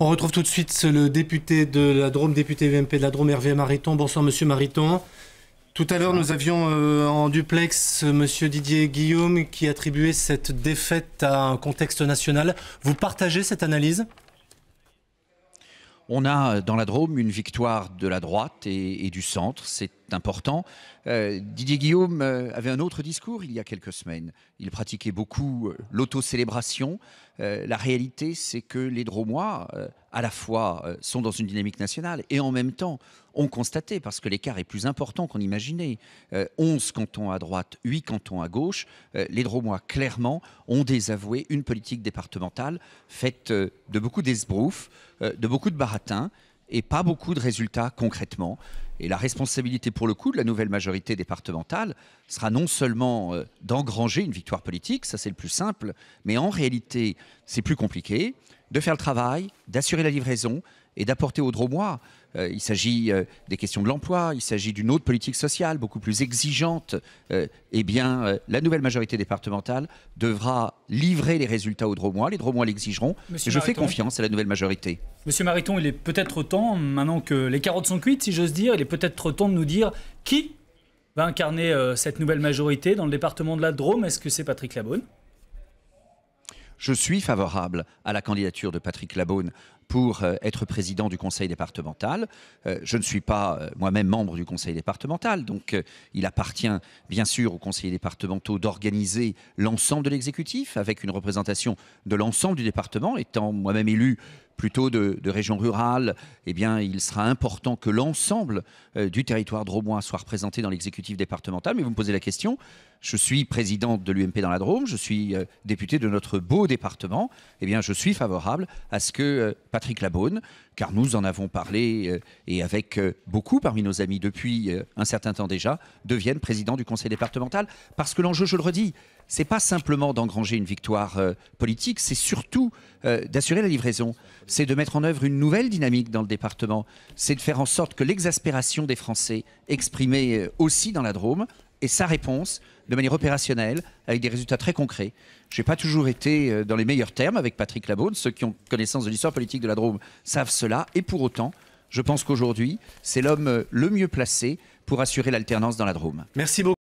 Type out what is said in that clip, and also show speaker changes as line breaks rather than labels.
On retrouve tout de suite le député de la Drôme, député VMP de la Drôme, Hervé Mariton. Bonsoir, monsieur Mariton. Tout à l'heure, nous avions euh, en duplex euh, monsieur Didier Guillaume qui attribuait cette défaite à un contexte national. Vous partagez cette analyse on a dans la Drôme une victoire de la droite et, du centre. C'est important. Euh, Didier Guillaume euh, avait un autre discours il y a quelques semaines. Il pratiquait beaucoup euh, l'auto-célébration. la réalité, c'est que les Dromois, à la fois, sont dans une dynamique nationale et en même temps ont constaté, parce que l'écart est plus important qu'on imaginait, 11 cantons à droite, 8 cantons à gauche, les Dromois, clairement, ont désavoué une politique départementale faite de beaucoup d'esbrouf, de beaucoup de baratins, et pas beaucoup de résultats concrètement. Et la responsabilité pour le coup de la nouvelle majorité départementale sera non seulement euh, d'engranger une victoire politique, ça c'est le plus simple, mais en réalité c'est plus compliqué de faire le travail, d'assurer la livraison et d'apporter aux Dromois. Euh, il s'agit euh, des questions de l'emploi, il s'agit d'une autre politique sociale beaucoup plus exigeante. Euh, eh bien, la nouvelle majorité départementale devra livrer les résultats aux Dromois. Les Dromois l'exigeront. je fais confiance à la nouvelle majorité. Monsieur Mariton, il est peut-être temps, maintenant que les carottes sont cuites, si j'ose dire, il est peut-être temps de nous dire qui va incarner cette nouvelle majorité dans le département de la Drôme. Est-ce que c'est Patrick Labonne je suis favorable à la candidature de Patrick Labonne pour euh, être président du conseil départemental. Euh, je ne suis pas euh, moi-même membre du conseil départemental, donc il appartient bien sûr aux conseillers départementaux d'organiser l'ensemble de l'exécutif avec une représentation de l'ensemble du département, étant moi-même élu plutôt de, région rurale, eh bien, il sera important que l'ensemble du territoire drômois soit représenté dans l'exécutif départemental. Mais vous me posez la question, je suis président de l'UMP dans la Drôme, je suis député de notre beau département, eh bien, je suis favorable à ce que Patrick car nous en avons parlé euh, et avec euh, beaucoup parmi nos amis depuis euh, un certain temps déjà, deviennent président du conseil départemental. Parce que l'enjeu, je le redis, c'est pas simplement d'engranger une victoire politique, c'est surtout d'assurer la livraison. C'est de mettre en œuvre une nouvelle dynamique dans le département. C'est de faire en sorte que l'exaspération des Français exprimée aussi dans la Drôme et sa réponse de manière opérationnelle, avec des résultats très concrets. Je n'ai pas toujours été euh, dans les meilleurs termes avec Patrick Labaune. Ceux qui ont connaissance de l'histoire politique de la Drôme savent cela. Et pour autant, je pense qu'aujourd'hui, c'est l'homme euh, le mieux placé pour assurer l'alternance dans la Drôme. Merci beaucoup.